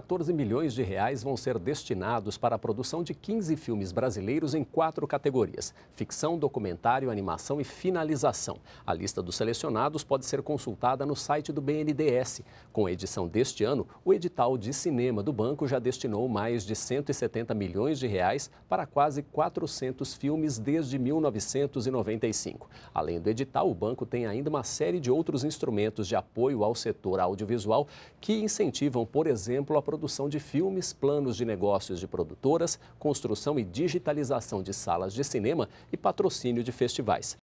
14 milhões de reais vão ser destinados para a produção de 15 filmes brasileiros em quatro categorias: ficção, documentário, animação e finalização. A lista dos selecionados pode ser consultada no site do BNDES. Com a edição deste ano, o edital de cinema do banco já destinou mais de 170 milhões de reais para quase 400 filmes desde 1995. Além do edital, o banco tem ainda uma série de outros instrumentos de apoio ao setor audiovisual que incentivam, por exemplo, a produção de filmes, planos de negócios de produtoras, construção e digitalização de salas de cinema e patrocínio de festivais.